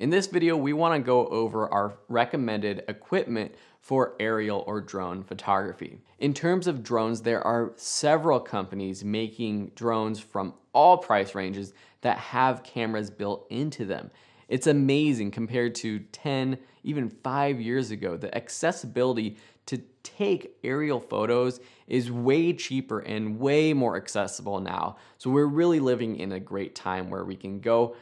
In this video, we wanna go over our recommended equipment for aerial or drone photography. In terms of drones, there are several companies making drones from all price ranges that have cameras built into them. It's amazing compared to 10, even five years ago, the accessibility to take aerial photos is way cheaper and way more accessible now. So we're really living in a great time where we can go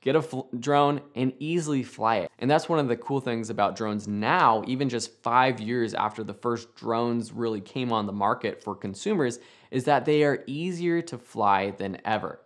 get a drone and easily fly it. And that's one of the cool things about drones now, even just five years after the first drones really came on the market for consumers, is that they are easier to fly than ever.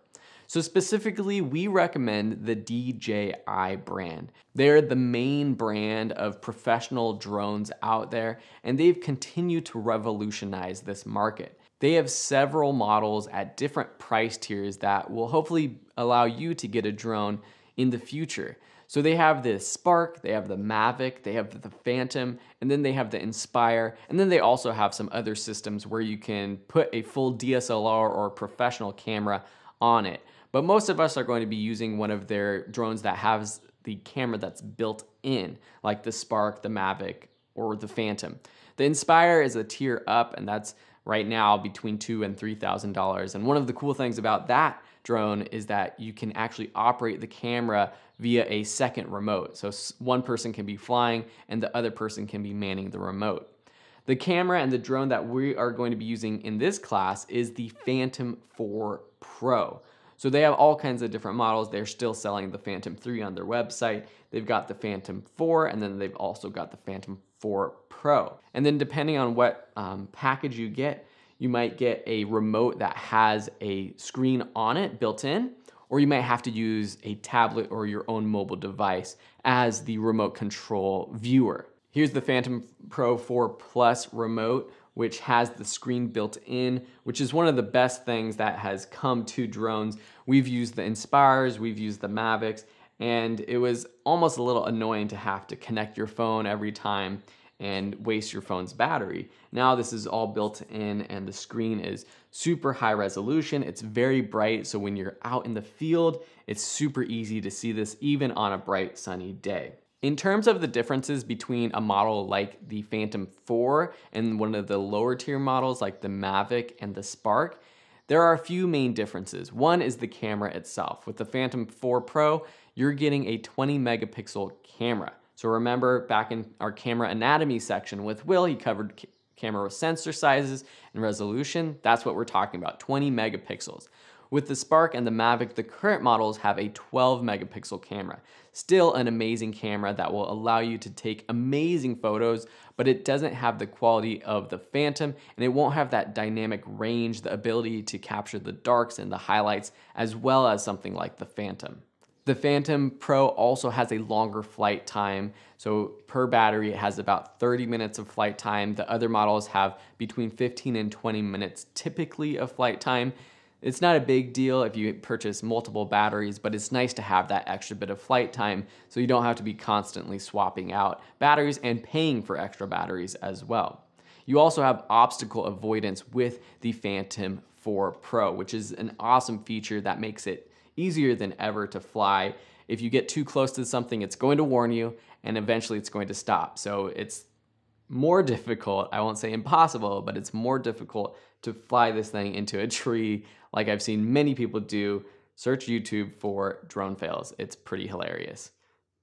So specifically, we recommend the DJI brand. They're the main brand of professional drones out there, and they've continued to revolutionize this market. They have several models at different price tiers that will hopefully allow you to get a drone in the future. So they have the Spark, they have the Mavic, they have the Phantom, and then they have the Inspire, and then they also have some other systems where you can put a full DSLR or professional camera on it. But most of us are going to be using one of their drones that has the camera that's built in, like the Spark, the Mavic, or the Phantom. The Inspire is a tier up, and that's right now between two and three thousand dollars. And one of the cool things about that drone is that you can actually operate the camera via a second remote. So one person can be flying and the other person can be manning the remote. The camera and the drone that we are going to be using in this class is the Phantom 4 Pro. So they have all kinds of different models. They're still selling the Phantom 3 on their website. They've got the Phantom 4 and then they've also got the Phantom for Pro. And then depending on what um, package you get, you might get a remote that has a screen on it built in, or you might have to use a tablet or your own mobile device as the remote control viewer. Here's the Phantom Pro 4 Plus remote, which has the screen built in, which is one of the best things that has come to drones. We've used the Inspires, we've used the Mavics, and it was almost a little annoying to have to connect your phone every time and waste your phone's battery. Now this is all built in and the screen is super high resolution. It's very bright. So when you're out in the field, it's super easy to see this even on a bright sunny day. In terms of the differences between a model like the Phantom 4 and one of the lower tier models like the Mavic and the Spark, there are a few main differences. One is the camera itself. With the Phantom 4 Pro, you're getting a 20 megapixel camera. So remember back in our camera anatomy section with Will, he covered camera sensor sizes and resolution. That's what we're talking about, 20 megapixels. With the Spark and the Mavic, the current models have a 12 megapixel camera. Still an amazing camera that will allow you to take amazing photos, but it doesn't have the quality of the Phantom and it won't have that dynamic range, the ability to capture the darks and the highlights as well as something like the Phantom. The Phantom Pro also has a longer flight time. So per battery, it has about 30 minutes of flight time. The other models have between 15 and 20 minutes typically of flight time. It's not a big deal if you purchase multiple batteries, but it's nice to have that extra bit of flight time so you don't have to be constantly swapping out batteries and paying for extra batteries as well. You also have obstacle avoidance with the Phantom 4 Pro, which is an awesome feature that makes it easier than ever to fly. If you get too close to something, it's going to warn you and eventually it's going to stop. So it's more difficult, I won't say impossible, but it's more difficult to fly this thing into a tree like I've seen many people do. Search YouTube for drone fails. It's pretty hilarious.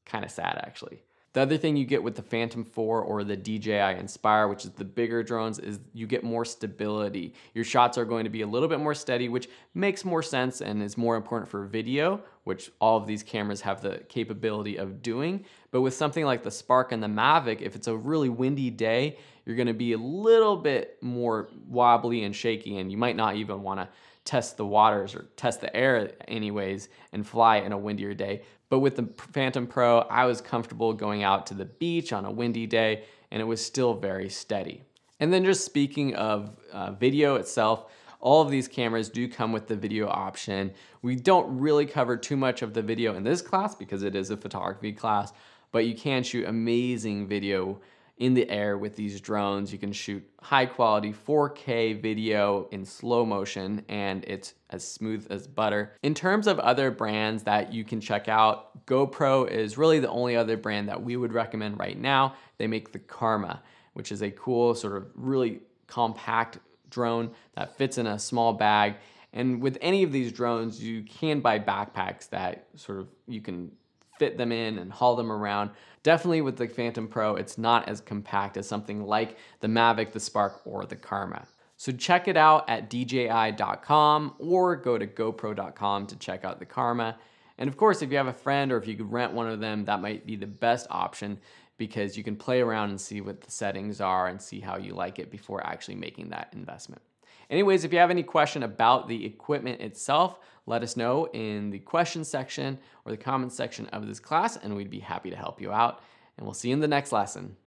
Kind of sad actually. The other thing you get with the Phantom 4 or the DJI Inspire, which is the bigger drones, is you get more stability. Your shots are going to be a little bit more steady, which makes more sense and is more important for video, which all of these cameras have the capability of doing. But with something like the Spark and the Mavic, if it's a really windy day, you're gonna be a little bit more wobbly and shaky and you might not even wanna test the waters or test the air anyways and fly in a windier day. But with the Phantom Pro, I was comfortable going out to the beach on a windy day and it was still very steady. And then just speaking of uh, video itself, all of these cameras do come with the video option. We don't really cover too much of the video in this class because it is a photography class, but you can shoot amazing video in the air with these drones. You can shoot high quality 4K video in slow motion and it's as smooth as butter. In terms of other brands that you can check out, GoPro is really the only other brand that we would recommend right now. They make the Karma, which is a cool sort of really compact drone that fits in a small bag. And with any of these drones, you can buy backpacks that sort of you can fit them in and haul them around. Definitely with the Phantom Pro, it's not as compact as something like the Mavic, the Spark, or the Karma. So check it out at dji.com or go to gopro.com to check out the Karma. And of course, if you have a friend or if you could rent one of them, that might be the best option because you can play around and see what the settings are and see how you like it before actually making that investment. Anyways, if you have any question about the equipment itself, let us know in the question section or the comment section of this class and we'd be happy to help you out. And we'll see you in the next lesson.